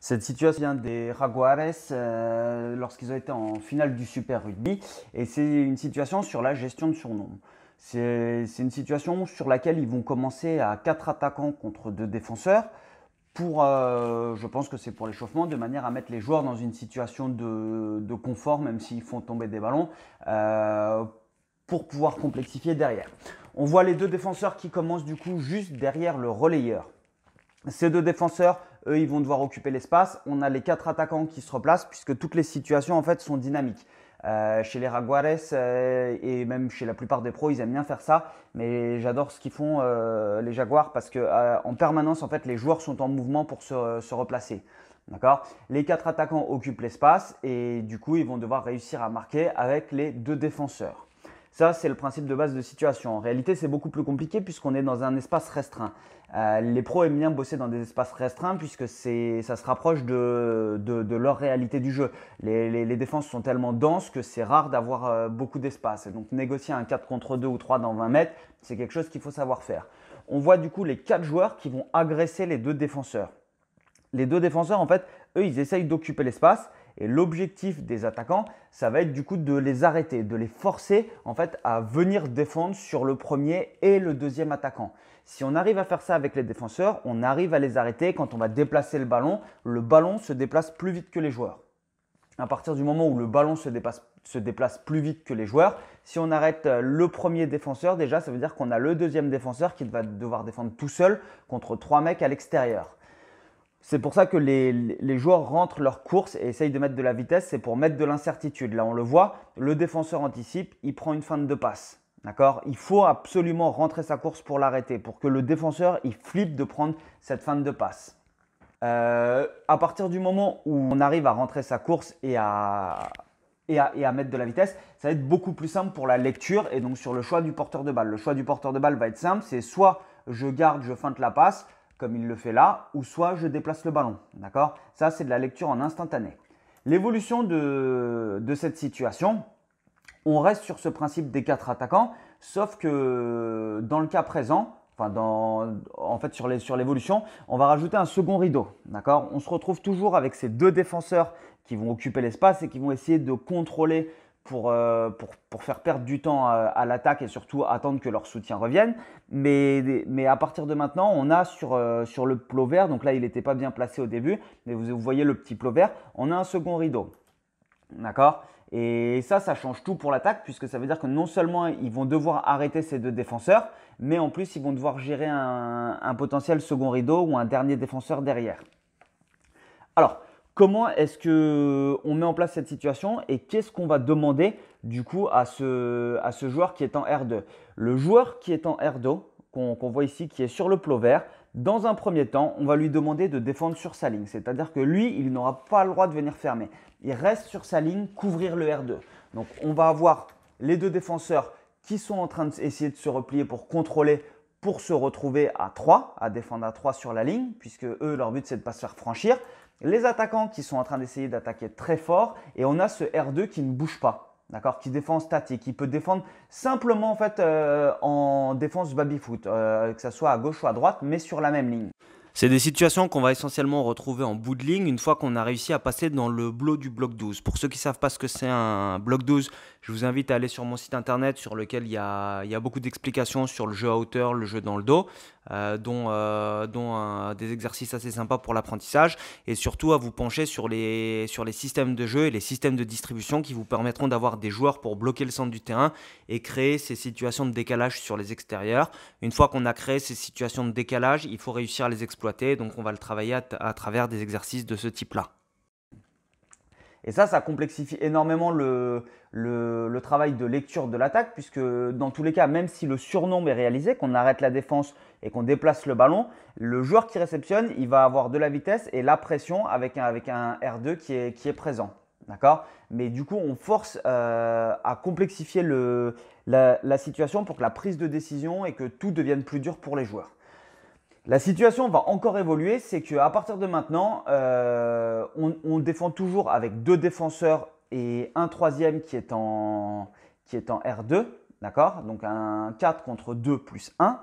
Cette situation vient des Jaguares euh, lorsqu'ils ont été en finale du Super Rugby et c'est une situation sur la gestion de surnom. C'est une situation sur laquelle ils vont commencer à 4 attaquants contre 2 défenseurs. Pour, euh, je pense que c'est pour l'échauffement, de manière à mettre les joueurs dans une situation de, confort, même s'ils font tomber des ballons, euh, pour pouvoir complexifier derrière. On voit les deux défenseurs qui commencent du coup juste derrière le relayeur. Ces deux défenseurs eux, ils vont devoir occuper l'espace. On a les quatre attaquants qui se replacent puisque toutes les situations en fait sont dynamiques. Euh, chez les Raguares euh, et même chez la plupart des pros, ils aiment bien faire ça. Mais j'adore ce qu'ils font euh, les Jaguars parce que en permanence, en fait, les joueurs sont en mouvement pour se, se replacer. D'accord Les quatre attaquants occupent l'espace et du coup, ils vont devoir réussir à marquer avec les deux défenseurs. Ça, c'est le principe de base de situation. En réalité, c'est beaucoup plus compliqué puisqu'on est dans un espace restreint. Euh, les pros aiment bien bosser dans des espaces restreints puisque ça se rapproche de, leur réalité du jeu. Les, défenses sont tellement denses que c'est rare d'avoir euh, beaucoup d'espace. Donc négocier un 4 contre 2 ou 3 dans 20 mètres, c'est quelque chose qu'il faut savoir faire. On voit du coup les 4 joueurs qui vont agresser les deux défenseurs. Les deux défenseurs, en fait, eux, ils essayent d'occuper l'espace. Et l'objectif des attaquants, ça va être du coup de les arrêter, de les forcer en fait à venir défendre sur le premier et le deuxième attaquant. Si on arrive à faire ça avec les défenseurs, on arrive à les arrêter. Quand on va déplacer le ballon, le ballon se déplace plus vite que les joueurs. À partir du moment où le ballon se, se déplace plus vite que les joueurs, si on arrête euh, le premier défenseur, déjà, ça veut dire qu'on a le deuxième défenseur qui va devoir défendre tout seul contre trois mecs à l'extérieur. C'est pour ça que les, joueurs rentrent leur course et essayent de mettre de la vitesse, c'est pour mettre de l'incertitude. Là, on le voit, le défenseur anticipe, il prend une feinte de passe. D'accord Il faut absolument rentrer sa course pour l'arrêter, pour que le défenseur, il flippe de prendre cette feinte de passe. Euh, à partir du moment où on arrive à rentrer sa course et à, et à, mettre de la vitesse, ça va être beaucoup plus simple pour la lecture et donc sur le choix du porteur de balle. Le choix du porteur de balle va être simple, c'est soit je garde, je feinte la passe, comme il le fait là, ou soit je déplace le ballon. D'accord Ça, c'est de la lecture en instantané. L'évolution de, cette situation, on reste sur ce principe des quatre attaquants, sauf que dans le cas présent, enfin en fait sur l'évolution, on va rajouter un second rideau. D'accord On se retrouve toujours avec ces deux défenseurs qui vont occuper l'espace et qui vont essayer de contrôler euh, pour, pour, faire perdre du temps à, l'attaque et surtout attendre que leur soutien revienne. Mais, mais à partir de maintenant, on a sur, euh, sur le plot vert, donc là il n'était pas bien placé au début, mais vous, vous voyez le petit plot vert, on a un second rideau. D'accord Et ça, ça change tout pour l'attaque puisque ça veut dire que non seulement ils vont devoir arrêter ces deux défenseurs, mais en plus ils vont devoir gérer un, un potentiel second rideau ou un dernier défenseur derrière. Alors, Comment est-ce que on met en place cette situation et qu'est-ce qu'on va demander du coup à ce, joueur qui est en R2 Le joueur qui est en R2, qu'on voit ici, qui est sur le plot vert, dans un premier temps, on va lui demander de défendre sur sa ligne. C'est-à-dire que lui, il n'aura pas le droit de venir fermer. Il reste sur sa ligne, couvrir le R2. Donc on va avoir les deux défenseurs qui sont en train d'essayer de se replier pour contrôler pour se retrouver à 3, à défendre à 3 sur la ligne, puisque eux, leur but, c'est de ne pas se faire franchir les attaquants qui sont en train d'essayer d'attaquer très fort et on a ce R2 qui ne bouge pas. D'accord, qui défend statique, qui peut défendre simplement en fait euh, en défense baby foot, euh, que ce soit à gauche ou à droite, mais sur la même ligne. C'est des situations qu'on va essentiellement retrouver en bout de ligne une fois qu'on a réussi à passer dans le bloc du bloc 12. Pour ceux qui ne savent pas ce que c'est un bloc 12, je vous invite à aller sur mon site internet sur lequel il y a, y a beaucoup d'explications sur le jeu à hauteur, le jeu dans le dos, euh, dont, euh, dont euh, des exercices assez sympas pour l'apprentissage, et surtout à vous pencher sur les, sur les systèmes de jeu et les systèmes de distribution qui vous permettront d'avoir des joueurs pour bloquer le centre du terrain et créer ces situations de décalage sur les extérieurs. Une fois qu'on a créé ces situations de décalage, il faut réussir à les exploiter donc on va le travailler à, travers des exercices de ce type-là. Et ça, ça complexifie énormément le, travail de lecture de l'attaque, puisque dans tous les cas, même si le surnom est réalisé, qu'on arrête la défense et qu'on déplace le ballon, le joueur qui réceptionne, il va avoir de la vitesse et la pression avec un, R2 qui est, présent. D'accord Mais du coup, on force euh, à complexifier la situation pour que la prise de décision et que tout devienne plus dur pour les joueurs. La situation va encore évoluer, c'est qu'à partir de maintenant, euh, on, défend toujours avec deux défenseurs et un troisième qui est en, qui est en R2, d'accord Donc un 4 contre 2 plus 1.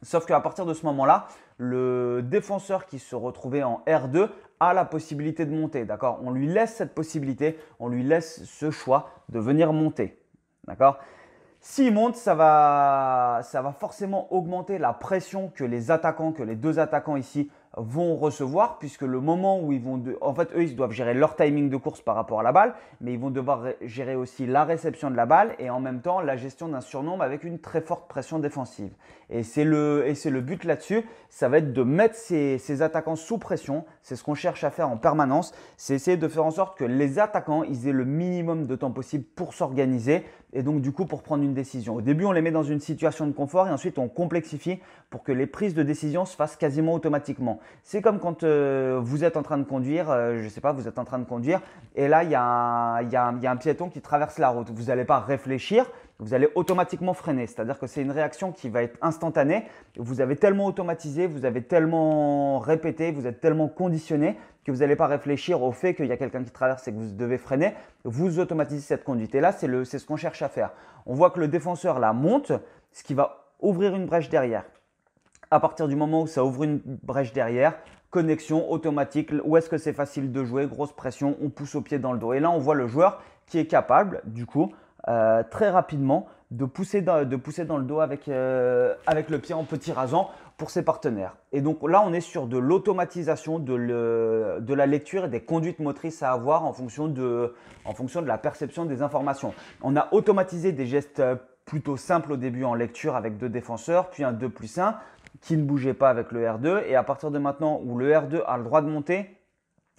Sauf qu'à partir de ce moment-là, le défenseur qui se retrouvait en R2 a la possibilité de monter, d'accord On lui laisse cette possibilité, on lui laisse ce choix de venir monter, d'accord S'ils monte, ça va, ça va forcément augmenter la pression que les attaquants, que les deux attaquants ici vont recevoir, puisque le moment où ils vont... En fait, eux, ils doivent gérer leur timing de course par rapport à la balle, mais ils vont devoir gérer aussi la réception de la balle et en même temps la gestion d'un surnombre avec une très forte pression défensive. Et c'est le, but là-dessus, ça va être de mettre ces, attaquants sous pression, c'est ce qu'on cherche à faire en permanence, c'est essayer de faire en sorte que les attaquants, ils aient le minimum de temps possible pour s'organiser, et donc du coup pour prendre une décision. Au début, on les met dans une situation de confort et ensuite on complexifie pour que les prises de décision se fassent quasiment automatiquement. C'est comme quand euh, vous êtes en train de conduire, euh, je ne sais pas, vous êtes en train de conduire et là il y, a un piéton qui traverse la route. Vous n'allez pas réfléchir, vous allez automatiquement freiner. C'est-à-dire que c'est une réaction qui va être instantanée. Vous avez tellement automatisé, vous avez tellement répété, vous êtes tellement conditionné que vous n'allez pas réfléchir au fait qu'il y a quelqu'un qui traverse et que vous devez freiner. Vous automatisez cette conduite. Et là, c'est ce qu'on cherche à faire. On voit que le défenseur là monte, ce qui va ouvrir une brèche derrière. À partir du moment où ça ouvre une brèche derrière, connexion automatique, où est-ce que c'est facile de jouer, grosse pression, on pousse au pied dans le dos. Et là, on voit le joueur qui est capable, du coup, euh, très rapidement, de pousser dans, de pousser dans le dos avec, euh, avec le pied en petit rasant pour ses partenaires. Et donc là, on est sur de l'automatisation de, la lecture et des conduites motrices à avoir en fonction, de, en fonction de la perception des informations. On a automatisé des gestes plutôt simples au début en lecture avec deux défenseurs, puis un 2 plus 1 qui ne bougeait pas avec le R2. Et à partir de maintenant où le R2 a le droit de monter,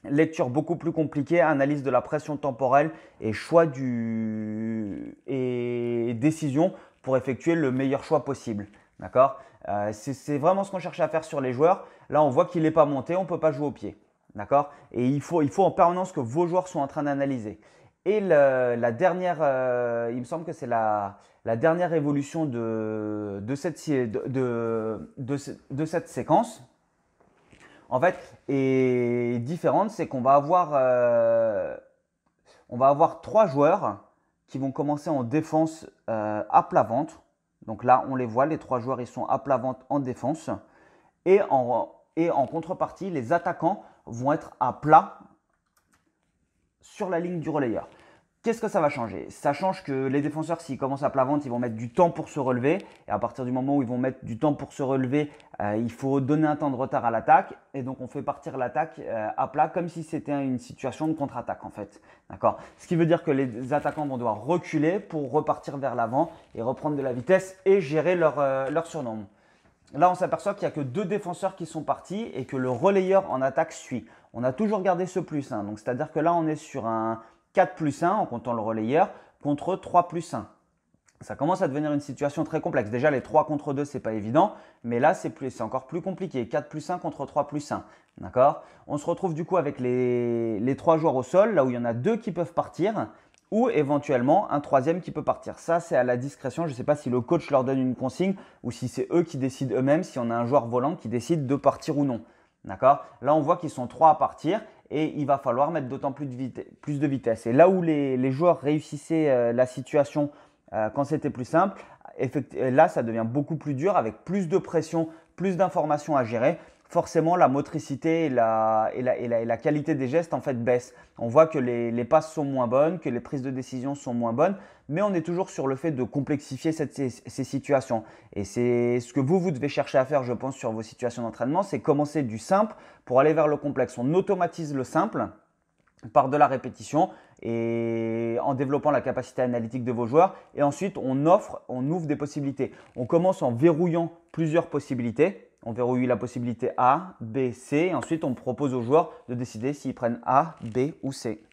lecture beaucoup plus compliquée, analyse de la pression temporelle et choix du et décision pour effectuer le meilleur choix possible. D'accord euh, C'est vraiment ce qu'on cherche à faire sur les joueurs. Là, on voit qu'il n'est pas monté, on ne peut pas jouer au pied. D'accord Et il faut, en permanence que vos joueurs soient en train d'analyser. Et la dernière, euh, il me semble que c'est la, dernière évolution de cette séquence, en fait, et différente, c'est qu'on va avoir, euh, on va avoir trois joueurs qui vont commencer en défense euh, à plat ventre. Donc là, on les voit, les trois joueurs, ils sont à plat ventre en défense. Et en, et en contrepartie, les attaquants vont être à plat sur la ligne du relayeur. Qu'est-ce que ça va changer Ça change que les défenseurs, s'ils commencent à plat ils vont mettre du temps pour se relever. Et à partir du moment où ils vont mettre du temps pour se relever, euh, il faut donner un temps de retard à l'attaque. Et donc, on fait partir l'attaque euh, à plat comme si c'était une situation de contre-attaque, en fait. D'accord Ce qui veut dire que les attaquants vont devoir reculer pour repartir vers l'avant et reprendre de la vitesse et gérer leur, euh, surnombre. Là, on s'aperçoit qu'il n'y a que deux défenseurs qui sont partis et que le relayeur en attaque suit. On a toujours gardé ce plus hein. Donc, c'est-à-dire que là, on est sur un, 4 plus 1 en comptant le relayeur contre 3 plus 1. Ça commence à devenir une situation très complexe. Déjà, les 3 contre 2, ce n'est pas évident, mais là, c'est encore plus compliqué. 4 plus 1 contre 3 plus 1. D'accord On se retrouve du coup avec les, 3 joueurs au sol, là où il y en a 2 qui peuvent partir ou éventuellement un troisième qui peut partir. Ça, c'est à la discrétion. Je ne sais pas si le coach leur donne une consigne ou si c'est eux qui décident eux-mêmes, si on a un joueur volant qui décide de partir ou non. D'accord Là, on voit qu'ils sont 3 à partir et il va falloir mettre d'autant plus, de vitesse. Et là où les, joueurs réussissaient euh, la situation euh, quand c'était plus simple, là ça devient beaucoup plus dur avec plus de pression, plus d'informations à gérer forcément la motricité et la, qualité des gestes en fait baissent. On voit que les, passes sont moins bonnes, que les prises de décision sont moins bonnes, mais on est toujours sur le fait de complexifier ces, ces, situations. Et c'est ce que vous, vous devez chercher à faire, je pense, sur vos situations d'entraînement, c'est commencer du simple pour aller vers le complexe. On automatise le simple par de la répétition et en développant la capacité analytique de vos joueurs. Et ensuite, on offre, on ouvre des possibilités. On commence en verrouillant plusieurs possibilités. On verrouille la possibilité A, B, C. Et ensuite, on propose aux joueurs de décider s'ils prennent A, B ou C.